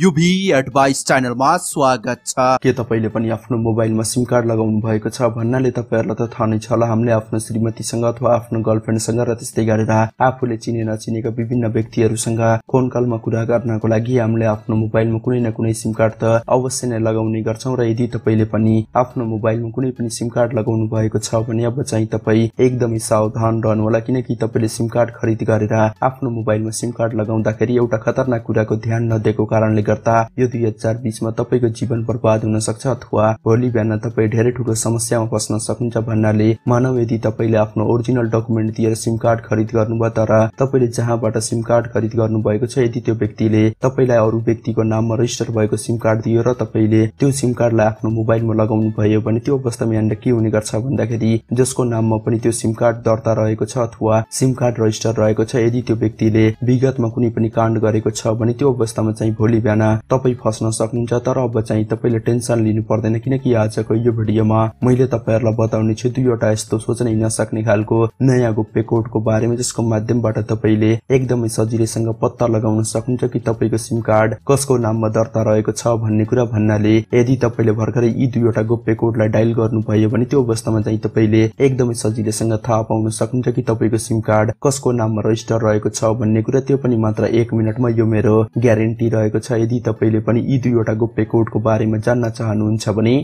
UV advice च्यानलमा स्वागत छ के तपाईँले पनि आफ्नो मोबाइलमा सिम कार्ड लगाउनु भएको छ भन्नाले तपाईँहरूलाई त थाहा नै छ होला हामीले आफ्नो श्रीमतीसँग अथवा आफ्नो गर्लफ्रेन्डसँग र त्यस्तै गरेर आफूले चिने नचिनेका विभिन्न व्यक्तिहरूसँग फोन कलमा कुरा गर्नको लागि हामीले आफ्नो मोबाइलमा कुनै न कुनै सिम कार्ड त अवश्य नै लगाउने गर्छौँ र यदि तपाईँले पनि आफ्नो मोबाइलमा कुनै पनि सिम कार्ड लगाउनु भएको छ भने अब चाहिँ तपाईँ एकदमै सावधान रहनुहोला किनकि तपाईँले सिम कार्ड खरिद गरेर आफ्नो मोबाइलमा सिम कार्ड लगाउँदाखेरि एउटा खतरनाक कुराको ध्यान नदिएको कारणले गर्दा यो दुई हजार बिसमा तपाईँको जीवन बर्बाद हुन सक्छ अथवा भोलि बिहान तपाईँ धेरै ठुलो समस्यामा फस्न सक्नुहुन्छ भन्नाले मानव यदि तपाईँले आफ्नो ओरिजिनल डकुमेन्ट दिएर सिम कार्ड खरिद गर्नुभयो तर तपाईँले जहाँबाट सिम कार्ड खरिद भएको छ यदि त्यो व्यक्तिले तपाईँलाई अरू व्यक्तिको नाममा रजिस्टर भएको सिम कार्ड दियो र तपाईँले त्यो सिम कार्डलाई आफ्नो मोबाइलमा लगाउनु भयो भने त्यो अवस्थामा यहाँनिर के हुने गर्छ भन्दाखेरि जसको नाममा पनि त्यो सिम कार्ड दर्ता रहेको छ अथवा सिम कार्ड रजिस्टर रहेको छ यदि त्यो व्यक्तिले विगतमा कुनै पनि काण्ड गरेको छ भने त्यो अवस्थामा चाहिँ भोलि बिहान बिहान तपाईँ फस्न सक्नुहुन्छ तर अब चाहिँ तपाईँले टेन्सन लिनु पर्दैन किनकि आजको यो भिडियोमा मैले तपाईँहरूलाई बताउने छु दुईवटा यस्तो सोच्न नसक्ने खालको नयाँ गोप्य कोडको बारेमा जसको माध्यमबाट तपाईँले एकदमै सजिलैसँग पत्ता लगाउन सक्नुहुन्छ कि तपाईँको सिम कार्ड कसको नाममा दर्ता रहेको छ भन्ने कुरा भन्नाले यदि तपाईँले भर्खरै यी दुईवटा गोप्य कोडलाई डायल गर्नुभयो भने त्यो अवस्थामा चाहिँ तपाईँले एकदमै सजिलैसँग थाहा पाउन सक्नुहुन्छ कि तपाईँको सिम कार्ड कसको नाममा रजिस्टर रहेको छ भन्ने कुरा त्यो पनि मात्र एक मिनटमा यो मेरो ग्यारेन्टी रहेको छ यदि तपाईँले पनि यी दुईवटा गोप्य कोडको बारेमा जान्न चाहनुहुन्छ भने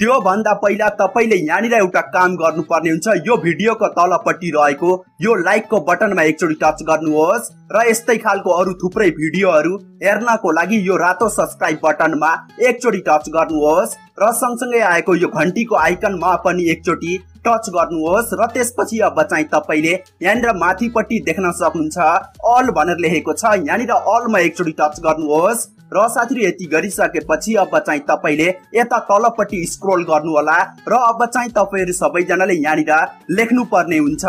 त्योभन्दा पहिला तपाईँले यहाँनिर एउटा काम गर्नुपर्ने हुन्छ यो भिडियोको तलपट्टि रहेको यो लाइकको बटनमा एकचोटि टच गर्नुहोस् र यस्तै खालको अरू थुप्रै भिडियोहरू हेर्नको लागि यो रातो सब्सक्राइब बटनमा एकचोटि टच गर्नुहोस् र सँगसँगै आएको यो घन्टीको आइकनमा पनि एकचोटि टच गर्नुहोस् र त्यसपछि अब चाहिँ तपाईँले यहाँनिर माथिपट्टि देख्न सक्नुहुन्छ अल भनेर लेखेको छ यहाँनिर अलमा एकचोटि टच गर्नुहोस् र साथीहरू यति गरिसकेपछि अब चाहिँ तपाईँले यता तलपट्टि स्क्रोल गर्नुहोला र अब चाहिँ तपाईँहरू सबैजनाले यहाँनिर लेख्नु पर्ने हुन्छ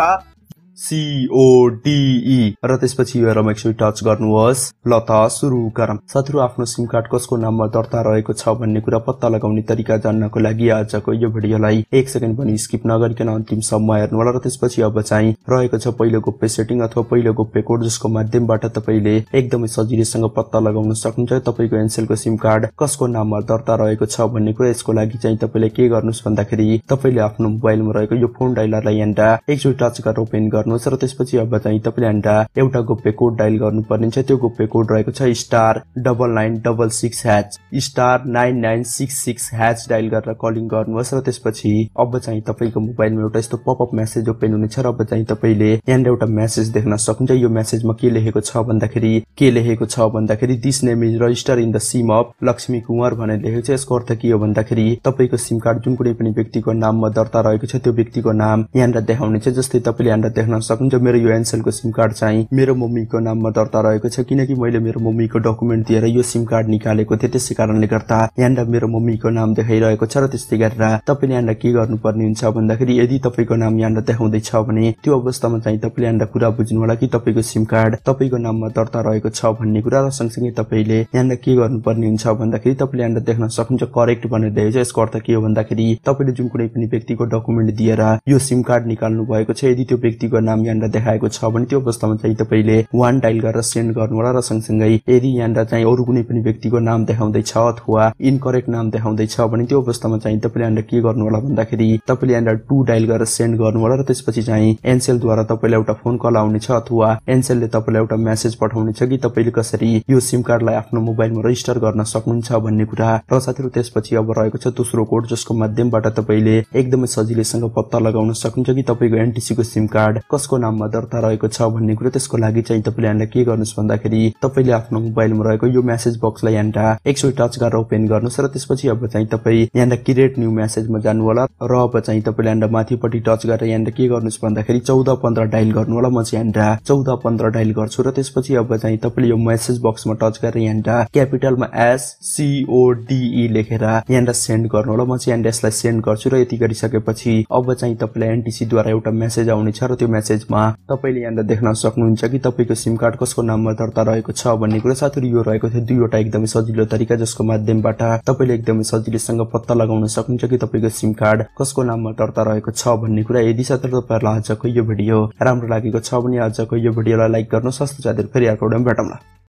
सिओडिई e. र त्यसपछि यो टच गर्नुहोस् ल त सुरु गरौँ साथीहरू आफ्नो सिम कार्ड कसको नाममा दर्ता रहेको छ भन्ने कुरा पत्ता लगाउने तरिका जान्नको लागि आजको यो भिडियोलाई एक सेकेन्ड पनि स्किप नगरिकन अन्तिम अन्तिमसम्म हेर्नुहोला र त्यसपछि अब चाहिँ रहेको छ पहिलो गोप्य सेटिङ अथवा पहिलो गोप्य कोड जसको माध्यमबाट तपाईँले एकदमै सजिलैसँग पत्ता लगाउन सक्नुहुन्छ तपाईँको एनसेलको सिम कार्ड कसको नाममा दर्ता रहेको छ भन्ने कुरा यसको लागि चाहिँ तपाईँले के गर्नुहोस् भन्दाखेरि तपाईँले आफ्नो मोबाइलमा रहेको यो फोन डाइलरलाई यहाँ एकचोटि टच गरेर ओपन गर्नु गर्नुहोस् र त्यसपछि अब चाहिँ तपाईँले एउटा गोप्य कोड डायल गर्नुपर्ने छ त्यो गोप्य कोड रहेको छ star double nine double six hash star nine nine six six hash dial गरेर कलिङ गर्नुहोस् र त्यसपछि अब चाहिँ तपाईँको मोबाइलमा एउटा यस्तो पपअप मेसेज ओपन हुनेछ र अब चाहिँ तपाईँले यहाँनिर एउटा मेसेज देख्न सक्नुहुन्छ यो मेसेजमा के लेखेको छ भन्दाखेरि के लेखेको छ भन्दाखेरि this name is register in the SIM of Lakshmi Kumar भनेर लेखेको छ यसको अर्थ के हो भन्दाखेरि तपाईँको सिम कार्ड जुन कुनै पनि व्यक्तिको नाममा दर्ता रहेको छ त्यो व्यक्तिको नाम यहाँनिर देखाउने जस्तै तपाईँले यहाँनिर देख्न सक्नुहुन्छ मेरो यो एनसेलको सिम कार्ड चाहिँ मेरो मम्मीको नाममा दर्ता रहेको छ किनकि मैले मेरो मम्मीको डकुमेन्ट दिएर यो सिम कार्ड निकालेको थिएँ त्यसै कारणले गर्दा यहाँनिर मेरो मम्मीको नाम देखाइरहेको छ र त्यस्तै गरेर तपाईँले यहाँनिर के गर्नुपर्ने हुन्छ भन्दाखेरि यदि तपाईँको नाम यहाँनिर देखाउँदैछ भने त्यो अवस्थामा चाहिँ तपाईँले यहाँनिर कुरा बुझ्नु होला कि तपाईँको सिम कार्ड तपाईँको नाममा दर्ता रहेको छ भन्ने कुरा र सँगसँगै तपाईँले यहाँनिर के गर्नुपर्ने हुन्छ भन्दाखेरि तपाईँले यहाँनिर देख्न सक्नुहुन्छ करेक्ट भनेर देखेको छ यसको अर्थ के हो भन्दाखेरि तपाईँले जुन कुनै पनि व्यक्तिको डकुमेन्ट दिएर यो सिम कार्ड निकाल्नु भएको छ यदि त्यो व्यक्तिको नाम यहाँनिर देखाएको छ भने त्यो अवस्थामा चाहिँ तपाईँले वान डायल गरेर सेन्ड गर्नुहोला र सँगसँगै यदि यहाँनिर चाहिँ अरू कुनै पनि व्यक्तिको नाम देखाउँदैछ अथवा इनकरेक्ट नाम देखाउँदैछ भने त्यो अवस्थामा चाहिँ तपाईँले यहाँनिर के गर्नुहोला भन्दाखेरि तपाईँले यहाँनिर टु डायल गरेर सेन्ड गर्नुहोला र त्यसपछि चाहिँ एनसेलद्वारा तपाईँलाई एउटा फोन कल आउनेछ अथवा एनसेलले तपाईँलाई एउटा मेसेज पठाउनेछ कि तपाईँले कसरी यो सिम कार्डलाई आफ्नो मोबाइलमा रजिस्टर गर्न सक्नुहुन्छ भन्ने कुरा र साथीहरू त्यसपछि अब रहेको छ दोस्रो कोड जसको माध्यमबाट तपाईँले एकदमै सजिलैसँग पत्ता लगाउन सक्नुहुन्छ कि तपाईँको एनटिसीको सिम कार्ड कसको नाममा दर्ता रहेको छ भन्ने कुरो त्यसको लागि चाहिँ तपाईँले यहाँलाई के गर्नुहोस् भन्दाखेरि तपाईँले आफ्नो मोबाइलमा रहेको यो मेसेज बक्सलाई यहाँनिर एकचोटि टच गरेर ओपन गर्नुहोस् र त्यसपछि अब चाहिँ तपाईँ यहाँनिर क्रिएट न्यू मेसेजमा जानु होला र अब चाहिँ तपाईँले यहाँनिर माथिपट्टि टच गरेर यहाँनिर के गर्नुहोस् भन्दाखेरि चौध पन्ध्र डायल गर्नु होला म चाहिँ यहाँनिर चौध पन्ध्र डायल गर्छु र त्यसपछि अब चाहिँ तपाईँले यो मेसेज बक्समा टच गरेर यहाँनिर क्यापिटलमा एस सिओडिई लेखेर यहाँनिर सेन्ड गर्नु होला म चाहिँ यहाँनिर यसलाई सेन्ड गर्छु र यति गरिसकेपछि अब चाहिँ तपाईँलाई एनटिसीद्वारा एउटा मेसेज आउनेछ र त्यो मेसेजमा तपाईँले यहाँनिर देख्न सक्नुहुन्छ कि तपाईँको सिम कार्ड कसको नाममा दर्ता रहेको छ भन्ने कुरा साथीहरू यो रहेको थियो दुईवटा एकदमै सजिलो तरिका जसको माध्यमबाट तपाईँले एकदमै सजिलैसँग पत्ता लगाउन सक्नुहुन्छ कि तपाईँको सिम कार्ड कसको नाममा दर्ता रहेको छ भन्ने कुरा यदि साथीहरू तपाईँहरूलाई आजको यो भिडियो राम्रो लागेको छ भने आजको यो भिडियोलाई लाइक गर्नुहोस् साथीहरू फेरि अर्को भेटौँला